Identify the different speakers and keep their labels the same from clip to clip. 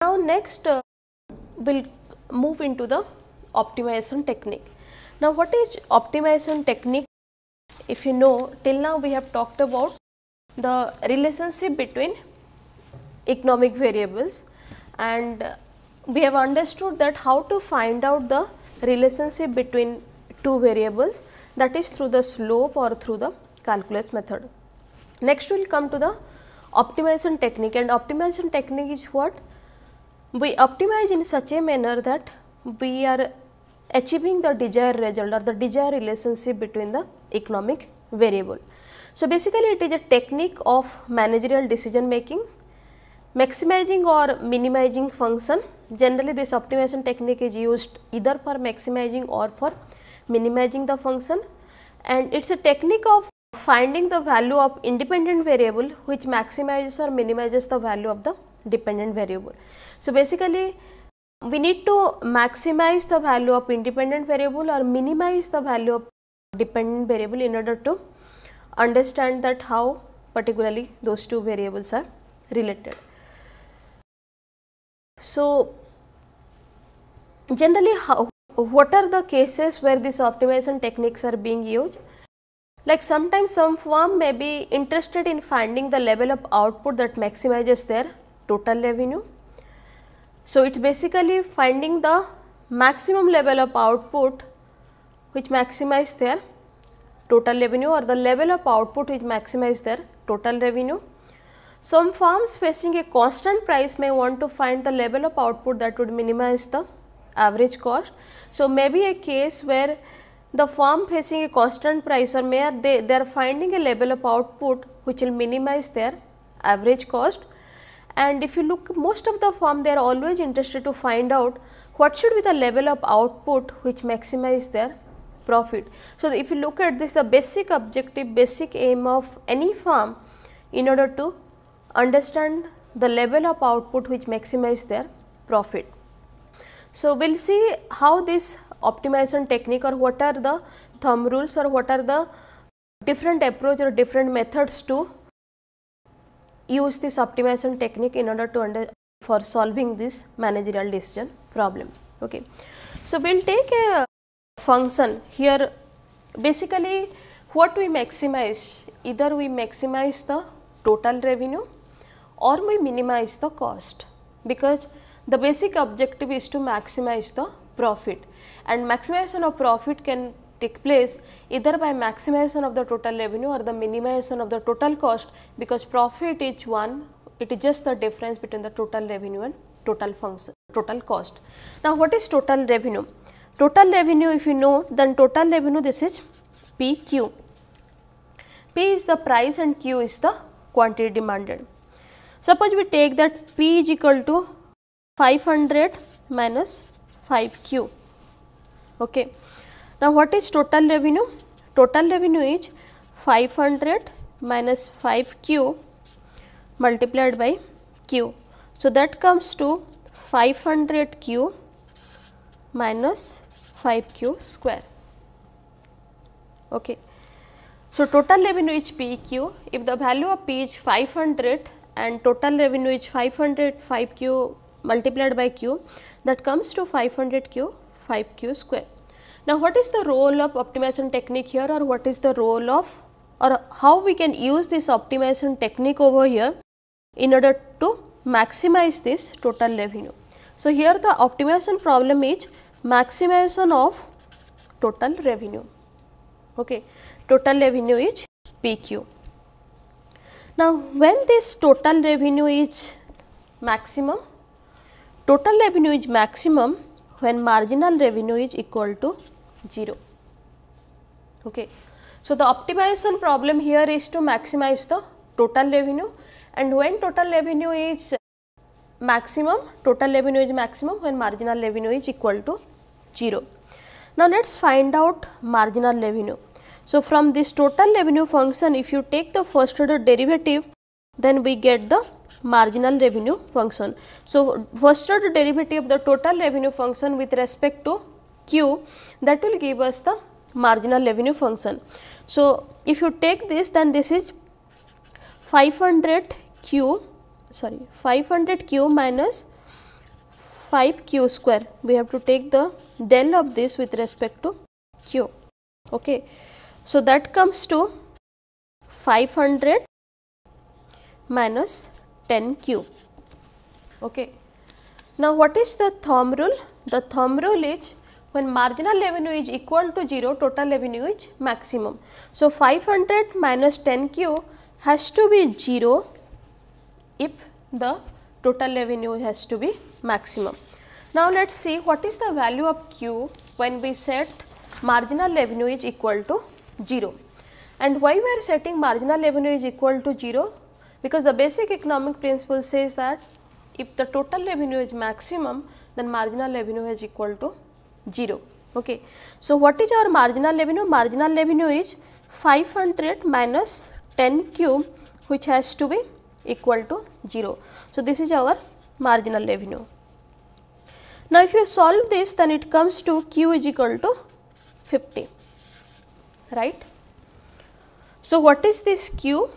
Speaker 1: Now next uh, we'll move into the optimization technique. Now what is optimization technique? If you know till now we have talked about the relationship between economic variables and we have understood that how to find out the relationship between two variables that is through the slope or through the calculus method. Next we will come to the optimization technique and optimization technique is what? We optimize in such a manner that we are achieving the desired result or the desired relationship between the economic variable. So, basically it is a technique of managerial decision making Maximizing or minimizing function, generally this optimization technique is used either for maximizing or for minimizing the function and it is a technique of finding the value of independent variable which maximizes or minimizes the value of the dependent variable. So, basically we need to maximize the value of independent variable or minimize the value of dependent variable in order to understand that how particularly those two variables are related. So, generally how, what are the cases where these optimization techniques are being used? Like sometimes some firm may be interested in finding the level of output that maximizes their total revenue. So, it is basically finding the maximum level of output which maximize their total revenue or the level of output which maximize their total revenue. Some farms facing a constant price may want to find the level of output that would minimize the average cost. So, maybe a case where the farm facing a constant price or may they, they are finding a level of output which will minimize their average cost. And if you look most of the farm they are always interested to find out what should be the level of output which maximize their profit. So, if you look at this the basic objective basic aim of any farm in order to understand the level of output which maximize their profit. So, we will see how this optimization technique or what are the thumb rules or what are the different approach or different methods to use this optimization technique in order to under for solving this managerial decision problem. Okay. So, we will take a function here basically what we maximize either we maximize the total revenue or we minimize the cost because the basic objective is to maximize the profit and maximization of profit can take place either by maximization of the total revenue or the minimization of the total cost because profit is one it is just the difference between the total revenue and total function total cost. Now, what is total revenue? Total revenue if you know then total revenue this is PQ. P is the price and Q is the quantity demanded. Suppose we take that P is equal to 500 minus 5Q. Okay. Now, what is total revenue? Total revenue is 500 minus 5Q multiplied by Q. So, that comes to 500Q minus 5Q square. Okay. So, total revenue is PQ. If the value of P is 500, and total revenue is 500 5q multiplied by q that comes to 500q 5q square. Now, what is the role of optimization technique here or what is the role of or how we can use this optimization technique over here in order to maximize this total revenue. So, here the optimization problem is maximization of total revenue. Okay. Total revenue is PQ. Now, when this total revenue is maximum, total revenue is maximum when marginal revenue is equal to 0. Okay. So, the optimization problem here is to maximize the total revenue and when total revenue is maximum, total revenue is maximum when marginal revenue is equal to 0. Now, let us find out marginal revenue. So, from this total revenue function, if you take the first order derivative, then we get the marginal revenue function. So, first order derivative of the total revenue function with respect to Q that will give us the marginal revenue function. So, if you take this then this is 500 Q sorry 500 Q minus 5 Q square we have to take the del of this with respect to Q. Okay. So, that comes to 500 minus 10 cube. Okay. Now, what is the thumb rule? The thumb rule is when marginal revenue is equal to 0, total revenue is maximum. So, 500 minus 10 Q has to be 0 if the total revenue has to be maximum. Now, let us see what is the value of Q when we set marginal revenue is equal to 0. And why we are setting marginal revenue is equal to 0? Because the basic economic principle says that if the total revenue is maximum, then marginal revenue is equal to 0. Okay. So, what is our marginal revenue? Marginal revenue is 500 minus 10 cube which has to be equal to 0. So, this is our marginal revenue. Now, if you solve this then it comes to q is equal to 50 right. So, what is this Q?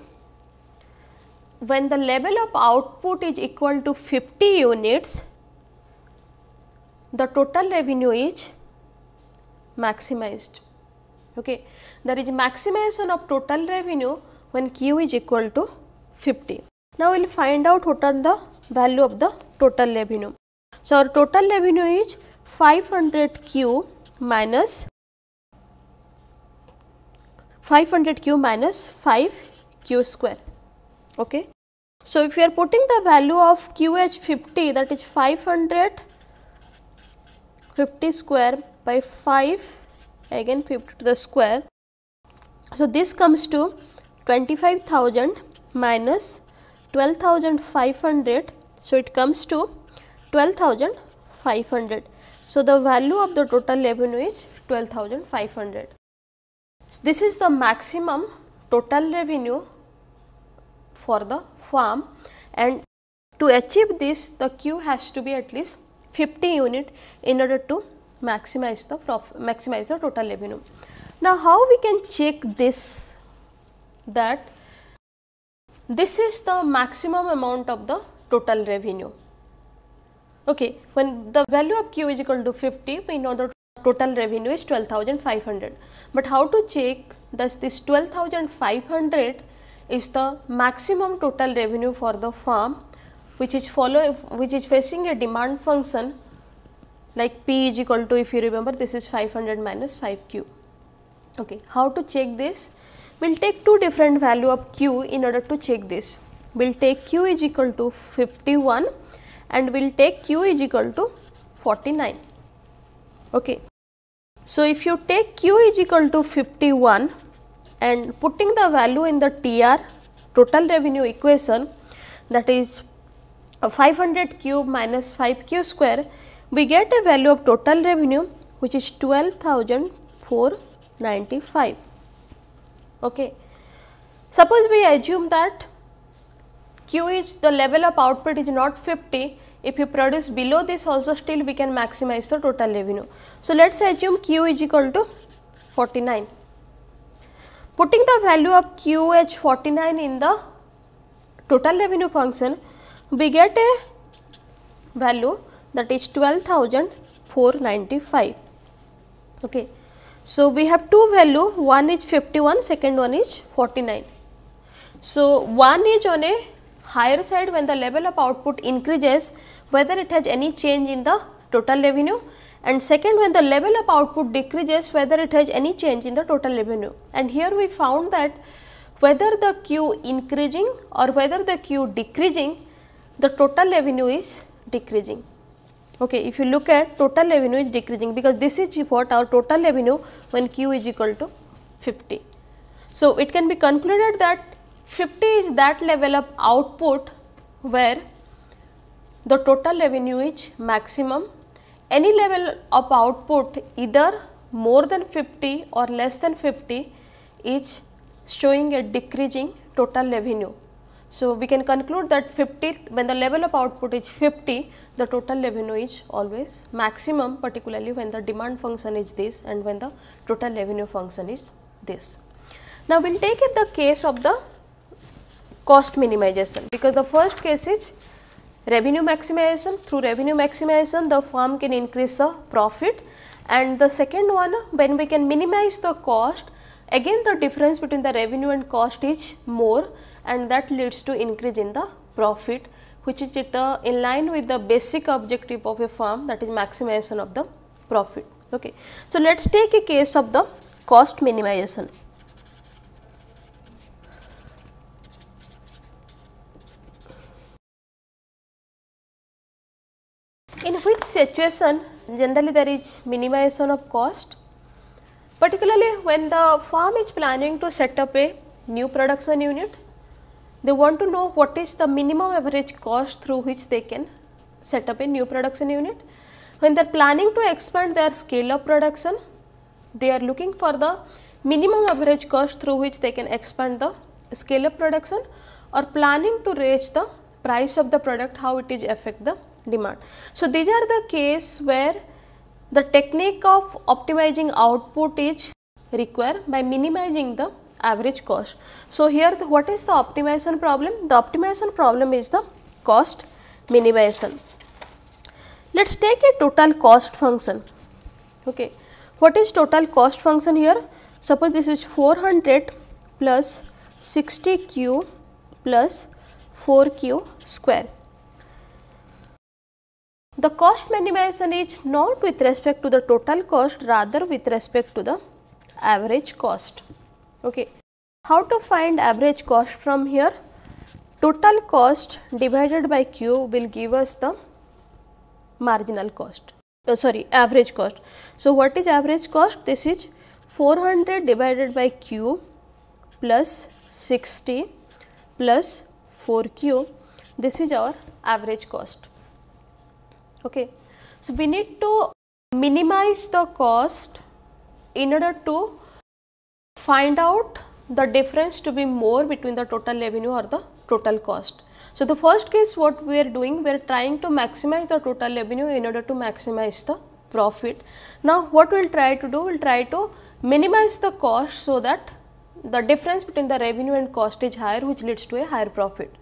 Speaker 1: When the level of output is equal to 50 units, the total revenue is maximized. Okay. There is maximization of total revenue when Q is equal to 50. Now, we will find out what are the value of the total revenue. So, our total revenue is 500 Q minus 500 q minus 5 q square. Okay. So, if you are putting the value of QH 50 that is 500 50 square by 5 again 50 to the square. So, this comes to 25,000 minus 12,500. So, it comes to 12,500. So, the value of the total revenue is 12,500. So, this is the maximum total revenue for the farm and to achieve this the Q has to be at least 50 unit in order to maximize the prof, maximize the total revenue. Now, how we can check this that this is the maximum amount of the total revenue. Okay, when the value of Q is equal to 50, we know the total revenue is 12,500. But how to check that this 12,500 is the maximum total revenue for the firm which is follow which is facing a demand function like P is equal to if you remember this is 500 minus 5Q. Okay. How to check this? We will take two different value of Q in order to check this. We will take Q is equal to 51 and we will take Q is equal to 49. Okay. So, if you take Q is equal to 51 and putting the value in the TR total revenue equation that is uh, 500 cube minus 5 q square we get a value of total revenue which is 12,495. Okay. Suppose we assume that Q is the level of output is not 50 if you produce below this also still we can maximize the total revenue. So, let us assume Q is equal to 49. Putting the value of QH 49 in the total revenue function, we get a value that is 12,495. Okay. So, we have two value one is 51 second one is 49. So, one is on a higher side when the level of output increases whether it has any change in the total revenue and second when the level of output decreases whether it has any change in the total revenue and here we found that whether the Q increasing or whether the Q decreasing the total revenue is decreasing. Okay, if you look at total revenue is decreasing because this is what our total revenue when Q is equal to 50. So, it can be concluded that 50 is that level of output where the total revenue is maximum. Any level of output either more than 50 or less than 50 is showing a decreasing total revenue. So, we can conclude that 50 when the level of output is 50 the total revenue is always maximum particularly when the demand function is this and when the total revenue function is this. Now, we will take the case of the cost minimization because the first case is revenue maximization through revenue maximization the firm can increase the profit and the second one when we can minimize the cost again the difference between the revenue and cost is more and that leads to increase in the profit which is it, uh, in line with the basic objective of a firm that is maximization of the profit. Okay. So, let us take a case of the cost minimization. which situation generally there is minimization of cost particularly when the firm is planning to set up a new production unit they want to know what is the minimum average cost through which they can set up a new production unit. When they are planning to expand their scale of production, they are looking for the minimum average cost through which they can expand the scale of production or planning to raise the price of the product, how it is affect the demand. So, these are the case where the technique of optimizing output is required by minimizing the average cost. So, here the, what is the optimization problem? The optimization problem is the cost minimization. Let us take a total cost function. Okay. What is total cost function here? Suppose this is 400 plus 60 q plus 4 q square. The cost minimization is not with respect to the total cost rather with respect to the average cost. Okay. How to find average cost from here? Total cost divided by Q will give us the marginal cost, uh, sorry average cost. So, what is average cost? This is 400 divided by Q plus 60 plus 4Q. This is our average cost. Okay. So, we need to minimize the cost in order to find out the difference to be more between the total revenue or the total cost. So, the first case what we are doing, we are trying to maximize the total revenue in order to maximize the profit. Now, what we will try to do, we will try to minimize the cost so that the difference between the revenue and cost is higher which leads to a higher profit.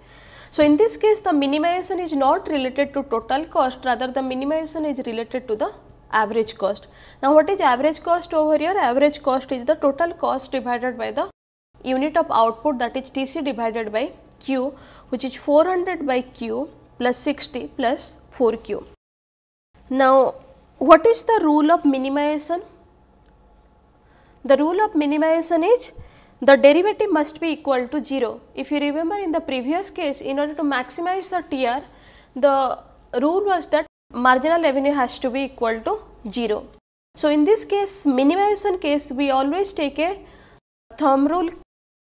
Speaker 1: So, in this case the minimization is not related to total cost rather the minimization is related to the average cost. Now, what is average cost over here? Average cost is the total cost divided by the unit of output that is TC divided by Q which is 400 by Q plus 60 plus 4Q. Now, what is the rule of minimization? The rule of minimization is the derivative must be equal to 0. If you remember in the previous case in order to maximize the TR the rule was that marginal revenue has to be equal to 0. So, in this case minimization case we always take a thumb rule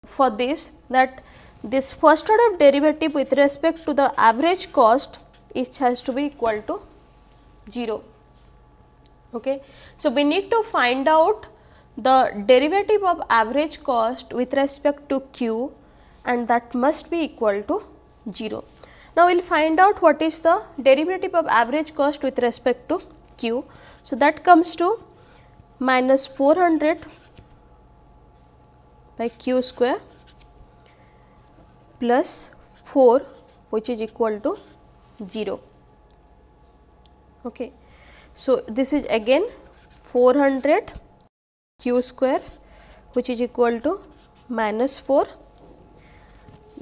Speaker 1: for this that this first order derivative with respect to the average cost it has to be equal to 0. Okay. So, we need to find out the derivative of average cost with respect to Q and that must be equal to 0. Now, we will find out what is the derivative of average cost with respect to Q. So, that comes to minus 400 by Q square plus 4 which is equal to 0. Okay. So, this is again 400 q square which is equal to minus 4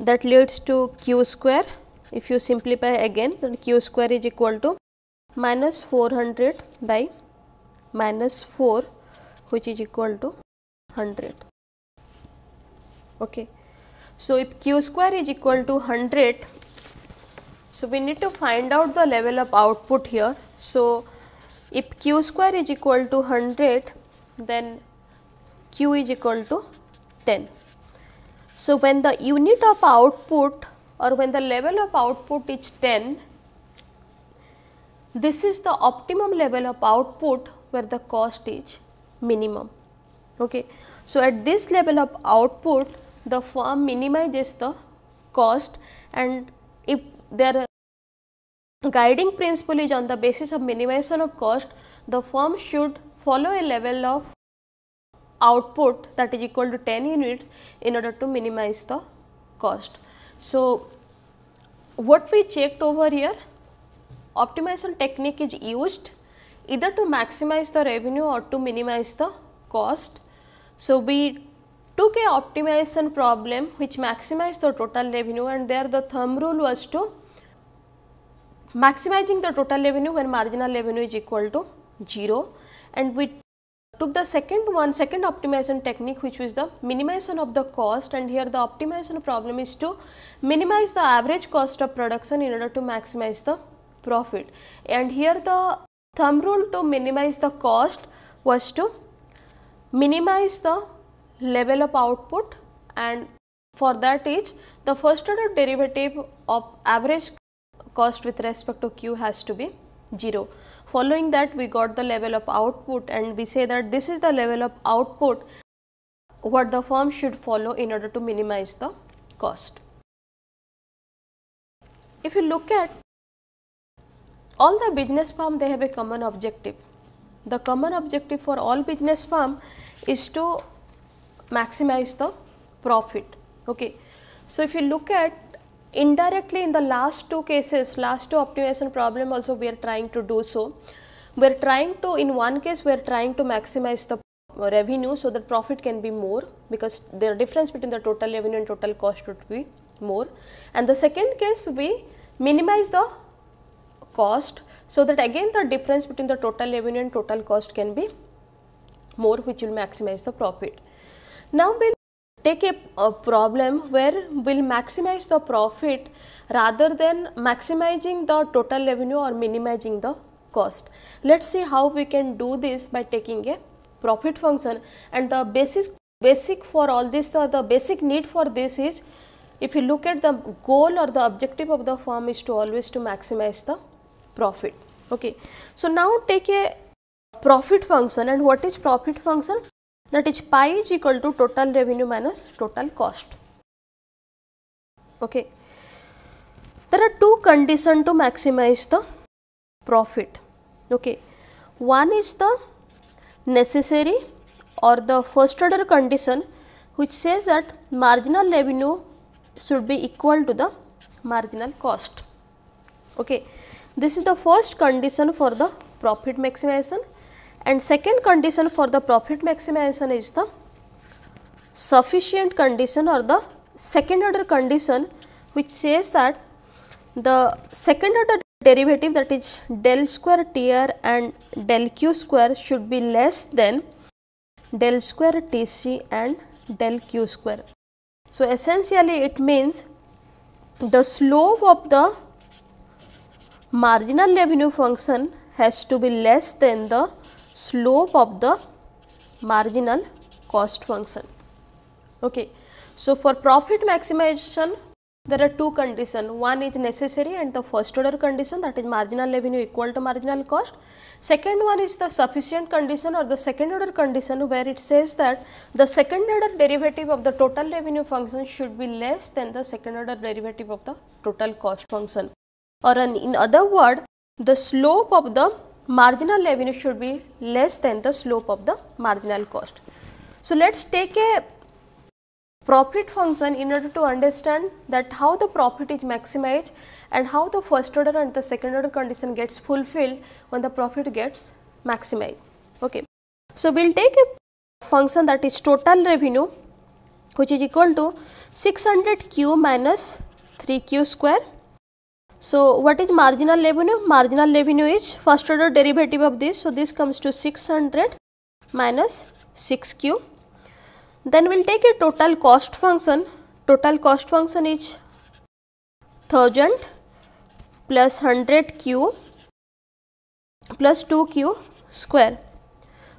Speaker 1: that leads to q square if you simplify again then q square is equal to minus 400 by minus 4 which is equal to 100 okay so if q square is equal to 100 so we need to find out the level of output here so if q square is equal to 100 then Q is equal to 10. So, when the unit of output or when the level of output is 10, this is the optimum level of output where the cost is minimum. Okay. So, at this level of output, the firm minimizes the cost and if their guiding principle is on the basis of minimization of cost, the firm should follow a level of output that is equal to 10 units in order to minimize the cost. So, what we checked over here optimization technique is used either to maximize the revenue or to minimize the cost. So, we took a optimization problem which maximized the total revenue and there the thumb rule was to maximizing the total revenue when marginal revenue is equal to 0 and we took the second one, second optimization technique which was the minimization of the cost and here the optimization problem is to minimize the average cost of production in order to maximize the profit. And here the thumb rule to minimize the cost was to minimize the level of output and for that is the first order derivative of average cost with respect to Q has to be 0. Following that we got the level of output and we say that this is the level of output what the firm should follow in order to minimize the cost. If you look at all the business firm they have a common objective. The common objective for all business firm is to maximize the profit. Okay. So, if you look at indirectly in the last two cases last two optimization problem also we are trying to do so we are trying to in one case we are trying to maximize the revenue so that profit can be more because the difference between the total revenue and total cost would be more and the second case we minimize the cost so that again the difference between the total revenue and total cost can be more which will maximize the profit now when take a, a, problem where we'll maximize the profit rather than maximizing the total revenue or minimizing the cost. Let's see how we can do this by taking a profit function and the basis basic for all this the, the basic need for this is if you look at the goal or the objective of the firm is to always to maximize the profit. Okay. So, now take a profit function and what is profit function? that is pi is equal to total revenue minus total cost. Okay. There are two conditions to maximize the profit. Okay. One is the necessary or the first order condition which says that marginal revenue should be equal to the marginal cost. Okay. This is the first condition for the profit maximization And second condition for the profit maximization is the sufficient condition or the second order condition which says that the second order derivative that is del square tr and del q square should be less than del square tc and del q square. So, essentially it means the slope of the marginal revenue function has to be less than the slope of the marginal cost function. Okay. So, for profit maximization there are two conditions one is necessary and the first order condition that is marginal revenue equal to marginal cost. Second one is the sufficient condition or the second order condition where it says that the second order derivative of the total revenue function should be less than the second order derivative of the total cost function or in other word the slope of the marginal revenue should be less than the slope of the marginal cost. So, let us take a profit function in order to understand that how the profit is maximized and how the first order and the second order condition gets fulfilled when the profit gets maximized. Okay. So, we will take a function that is total revenue which is equal to 600 q minus 3 q square so what is marginal revenue? Marginal revenue is first order derivative of this. So this comes to 600 minus 6q. Then we'll take a total cost function. Total cost function is 1000 plus 100q plus 2q square.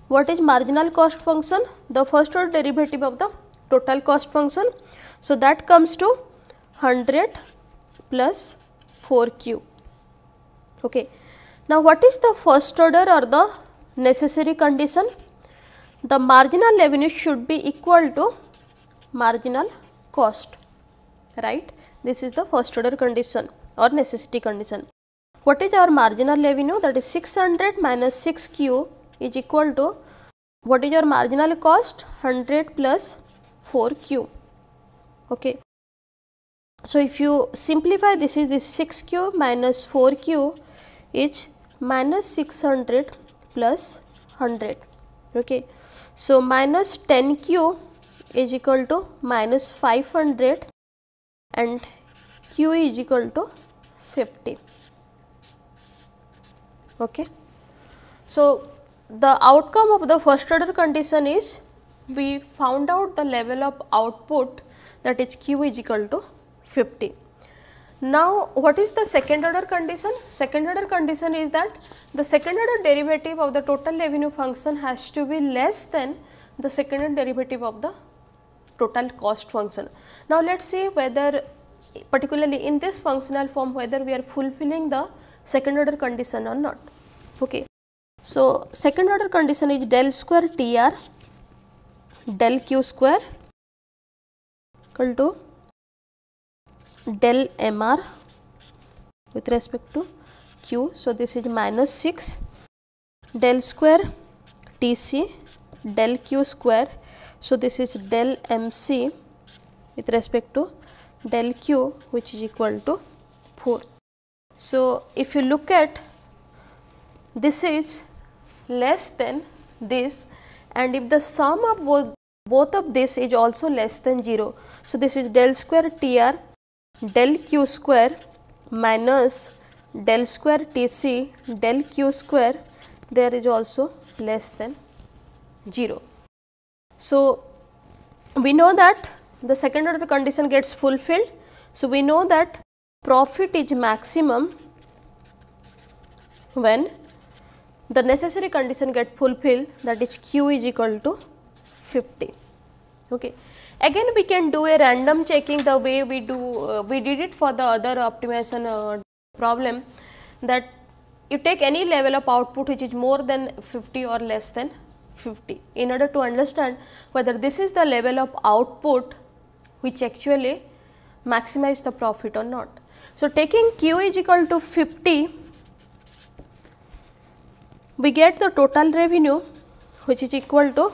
Speaker 1: What is marginal cost function? The first order derivative of the total cost function. So that comes to 100 plus 4q. Okay. Now, what is the first order or the necessary condition? The marginal revenue should be equal to marginal cost, right. This is the first order condition or necessity condition. What is our marginal revenue? That is 600 minus 6q is equal to what is your marginal cost? 100 plus 4q. Okay. So, if you simplify this is this 6q minus 4q is minus 600 plus 100 okay. So, minus 10q is equal to minus 500 and q is equal to 50 okay. So, the outcome of the first order condition is we found out the level of output that is q is equal to 50. Now, what is the second order condition? Second order condition is that the second order derivative of the total revenue function has to be less than the second order derivative of the total cost function. Now, let us see whether particularly in this functional form whether we are fulfilling the second order condition or not. Okay. So, second order condition is del square T r del q square equal to del mr with respect to q. So, this is minus 6 del square tc del q square. So, this is del mc with respect to del q which is equal to 4. So, if you look at this is less than this and if the sum of both, both of this is also less than 0. So, this is del square T r del q square minus del square Tc del q square there is also less than 0. So, we know that the second order condition gets fulfilled. So, we know that profit is maximum when the necessary condition get fulfilled that is q is equal to 50. Okay. Again we can do a random checking the way we do, uh, we did it for the other optimization uh, problem that you take any level of output which is more than 50 or less than 50 in order to understand whether this is the level of output which actually maximize the profit or not. So, taking Q is equal to 50 we get the total revenue which is equal to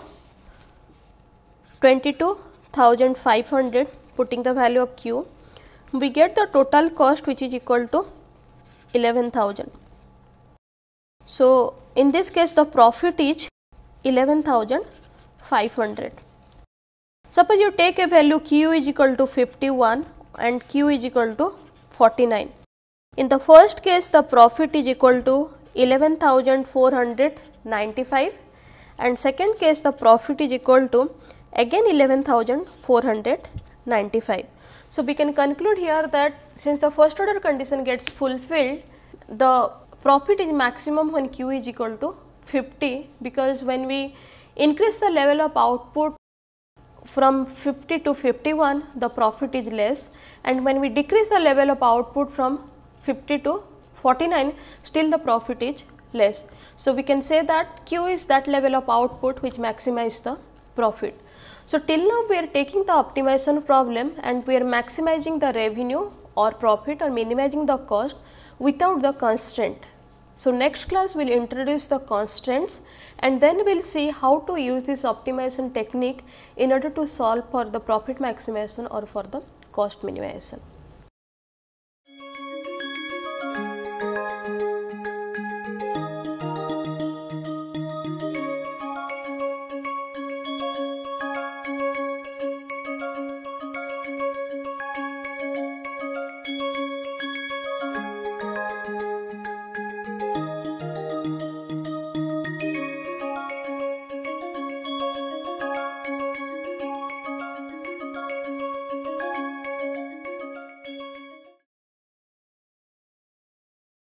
Speaker 1: 22 1500 putting the value of q we get the total cost which is equal to 11000 so in this case the profit is 11500 suppose you take a value q is equal to 51 and q is equal to 49 in the first case the profit is equal to 11495 and second case the profit is equal to again 11495. So, we can conclude here that since the first order condition gets fulfilled, the profit is maximum when Q is equal to 50 because when we increase the level of output from 50 to 51 the profit is less and when we decrease the level of output from 50 to 49 still the profit is less. So, we can say that Q is that level of output which maximizes the profit. So, till now we are taking the optimization problem and we are maximizing the revenue or profit or minimizing the cost without the constraint. So, next class we will introduce the constraints and then we will see how to use this optimization technique in order to solve for the profit maximization or for the cost minimization.